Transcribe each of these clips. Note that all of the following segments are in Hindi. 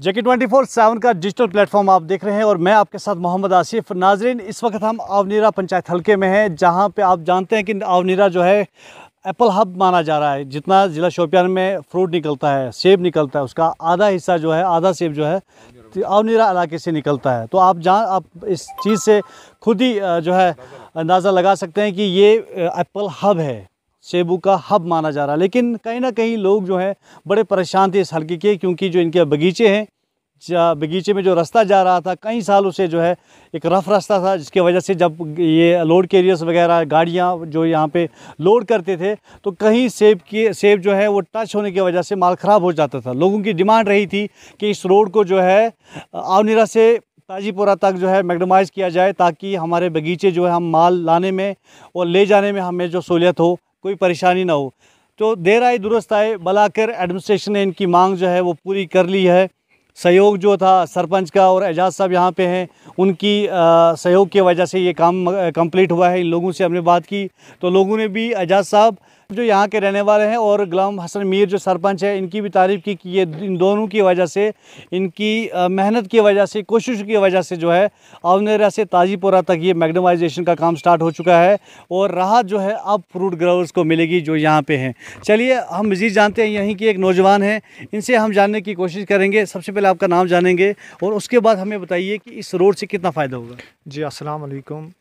जेके ट्वेंटी फोर सेवन का डिजिटल प्लेटफॉर्म आप देख रहे हैं और मैं आपके साथ मोहम्मद आसिफ नाजरीन इस वक्त हम आवनीरा पंचायत हलके में हैं जहां पे आप जानते हैं कि आवनीरा जो है एप्पल हब माना जा रहा है जितना ज़िला शोपियान में फ्रूट निकलता है सेब निकलता है उसका आधा हिस्सा जो है आधा सेब जो है तो आवनीरा इलाके से निकलता है तो आप जहाँ आप इस चीज़ से खुद ही जो है अंदाज़ा लगा सकते हैं कि ये एप्पल हब है सेबू का हब माना जा रहा है लेकिन कहीं ना कहीं लोग जो हैं बड़े परेशान थे इस हल्के के क्योंकि जो इनके बगीचे हैं बगीचे में जो रास्ता जा रहा था कई साल उसे जो है एक रफ़ रास्ता था जिसकी वजह से जब ये लोड कैरियर्स वगैरह गाड़ियाँ जो यहाँ पे लोड करते थे तो कहीं सेब के सेब जो है वो टच होने की वजह से माल ख़राब हो जाता था लोगों की डिमांड रही थी कि इस रोड को जो है आवनिरा से ताजीपुरा तक जो है मैगनमाइज़ किया जाए ताकि हमारे बगीचे जो है हम माल लाने में और ले जाने में हमें जो सहूलियत हो कोई परेशानी ना हो तो देर आए दुरुस्त आए बलाकर एडमिनिस्ट्रेशन ने इनकी मांग जो है वो पूरी कर ली है सहयोग जो था सरपंच का और एजाज साहब यहाँ पे हैं उनकी सहयोग की वजह से ये काम कंप्लीट हुआ है इन लोगों से हमने बात की तो लोगों ने भी एजाज साहब जो यहाँ के रहने वाले हैं और गुलाम हसन मीर जो सरपंच है इनकी भी तारीफ़ की कि ये इन दोनों की वजह से इनकी मेहनत की वजह से कोशिश की वजह से जो है अवनेरा से ताजीपुरा तक ये मैगनमाइजेशन का काम स्टार्ट हो चुका है और राहत जो है अब फ्रूट ग्रोवर्स को मिलेगी जो यहाँ पर हैं चलिए हम मज़ीद जानते हैं यहीं के एक नौजवान हैं इनसे हम जानने की कोशिश करेंगे सबसे पहले आपका नाम जानेंगे और उसके बाद हमें बताइए कि इस रोड से कितना फ़ायदा होगा जी असलकुम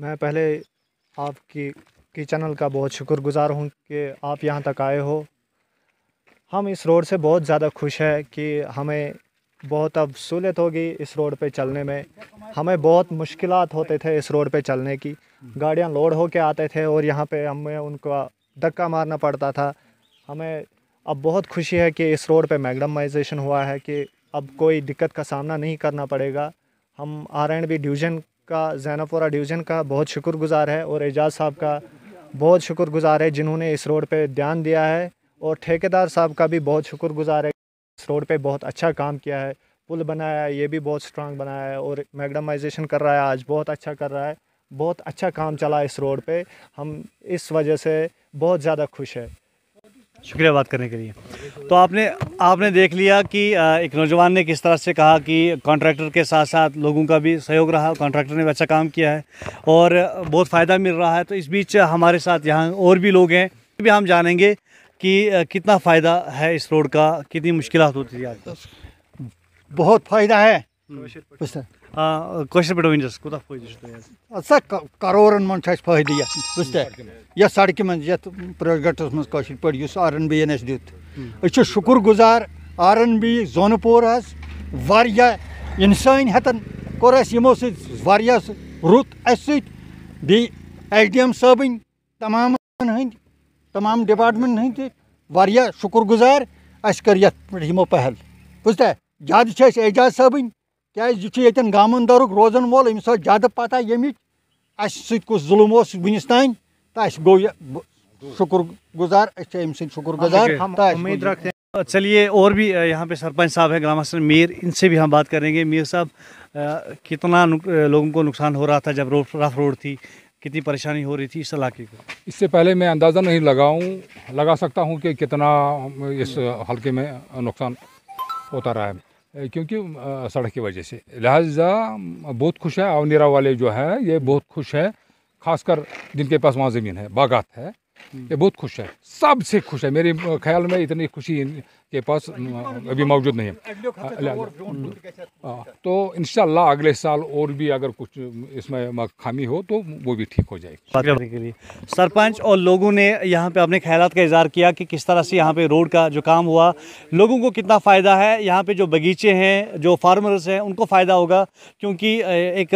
मैं पहले आपकी के चैनल का बहुत शुक्रगुज़ार हूँ कि आप यहाँ तक आए हो हम इस रोड से बहुत ज़्यादा खुश हैं कि हमें बहुत अब सहूलियत होगी इस रोड पे चलने में हमें बहुत मुश्किल होते थे इस रोड पे चलने की गाड़ियाँ लोड होके आते थे और यहाँ पे हमें उनका धक्का मारना पड़ता था हमें अब बहुत खुशी है कि इस रोड पे मैगडमाइजेशन हुआ है कि अब कोई दिक्कत का सामना नहीं करना पड़ेगा हम आर एंड बी डिवीज़न का जैनपुरा डिवीज़न का बहुत शुक्रगुज़ार है और एजाज साहब का बहुत शुक्रगुजार है जिन्होंने इस रोड पे ध्यान दिया है और ठेकेदार साहब का भी बहुत शुक्रगुजार है इस रोड पे बहुत अच्छा काम किया है पुल बनाया है ये भी बहुत स्ट्रांग बनाया है और मैगडमाइजेशन कर रहा है आज बहुत अच्छा कर रहा है बहुत अच्छा काम चला इस रोड पर हम इस वजह से बहुत ज़्यादा खुश है शुक्रिया बात करने के लिए तो आपने आपने देख लिया कि एक नौजवान ने किस तरह से कहा कि कॉन्ट्रैक्टर के साथ साथ लोगों का भी सहयोग रहा कॉन्ट्रैक्टर ने भी अच्छा काम किया है और बहुत फ़ायदा मिल रहा है तो इस बीच हमारे साथ यहाँ और भी लोग हैं भी हम जानेंगे कि कितना फ़ायदा है इस रोड का कितनी मुश्किल होती है बहुत फ़ायदा है कश्र पे फायदे सर करोरन मन फायदे बुझते ये सड़क मन ये प्रोजेक्टस मन कश्र पे आर एन बी यन दुत शुक्र गुजार आर एन बी जोनपुर हतन कोर यमो सुत अस एच डी एम सबन तमाम हंद तमाम डिपार्टमेंट हंद शुक्र गुजार अस कर यो पहल बुझते ज्यादा एजाज सबन क्या गामन چھُ रोजन वो دَرُک ज्यादा पता ये ٲس زیادٕ پَتہ तान तो अस ग शुक्र गुजार शुक्र गुजार चलिए और भी यहाँ पे सरपंच साहब है ग्राम असल मीर इनसे भी हम बात करेंगे मीर साहब कितना लोगों को नुकसान हो रहा था जब रोड रफ रोड थी कितनी परेशानी हो रही थी इस इलाके को इससे पहले मैं अंदाज़ा नहीं लगाऊँ लगा सकता हूँ कि कितना इस हल्के में नुकसान होता रहा है क्योंकि सड़क की वजह से लिहाजा बहुत खुश है अवनीरा वाले जो है ये बहुत खुश है खासकर जिनके पास वहाँ ज़मीन है बागात है ये बहुत खुश है सबसे खुश है मेरे ख्याल में इतनी खुशी के पास अभी मौजूद नहीं है तो इन तो अगले साल और भी अगर कुछ इसमें खामी हो तो वो भी ठीक हो जाएगी के लिए सरपंच और लोगों ने यहाँ पे अपने ख्याल का इजहार किया कि किस तरह से यहाँ पे रोड का जो काम हुआ लोगों को कितना फ़ायदा है यहाँ पे जो बगीचे हैं जो फार्मर्स हैं उनको फ़ायदा होगा क्योंकि एक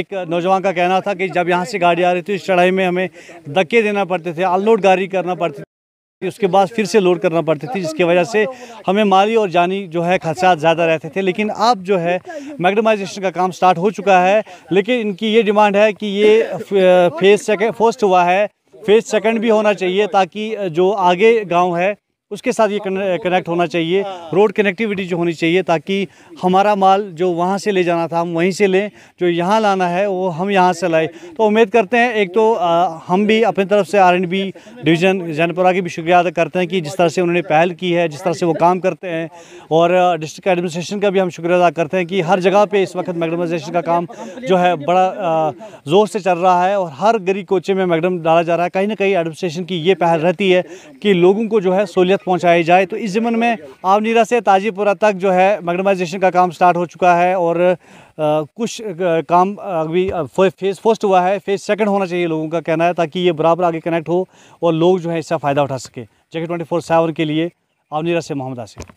एक नौजवान का कहना था कि जब यहाँ से गाड़ी आ रही थी इस चढ़ाई में हमें धक्के देना पड़ते थे अनलोड गाड़ी करना पड़ती थी उसके बाद फिर से लोड करना पड़ती थी जिसकी वजह से हमें माली और जानी जो है खदशात ज़्यादा रहते थे लेकिन अब जो है मैगनमाइजेशन का काम स्टार्ट हो चुका है लेकिन इनकी ये डिमांड है कि ये फेज सेकेंड फर्स्ट हुआ है फेज सेकंड भी होना चाहिए ताकि जो आगे गांव है उसके साथ ये कनेक्ट होना चाहिए रोड कनेक्टिविटी जो होनी चाहिए ताकि हमारा माल जो वहाँ से ले जाना था हम वहीं से लें जो यहाँ लाना है वो हम यहाँ से लाए तो उम्मीद करते हैं एक तो आ, हम भी अपनी तरफ से आर डिवीज़न जैनपुरा की भी शुक्रिया अदा करते हैं कि जिस तरह से उन्होंने पहल की है जिस तरह से वो काम करते हैं और डिस्ट्रिक्ट एडमिनिस्ट्रेशन का भी हम शुक्रिया अदा करते हैं कि हर जगह पर इस वक्त मैगडमाइजेशन का काम जो है बड़ा ज़ोर से चल रहा है और हर गरीब कोचे में मैगडम डाला जा रहा है कहीं ना कहीं एडमिनिस्ट्रेशन की ये पहल रहती है कि लोगों को जो है सहूलियत तक पहुंचाई जाए तो इस ज़मन में आवनीरा से ताजीपुरा तक जो है मगनमाइजेशन का काम स्टार्ट हो चुका है और आ, कुछ काम अभी फेज़ फर्स्ट हुआ है फेज़ सेकंड होना चाहिए लोगों का कहना है ताकि ये बराबर आगे कनेक्ट हो और लोग जो है इसका फ़ायदा उठा सके जैकेट ट्वेंटी फोर के लिए आवनीरा से मोहम्मद आसिफ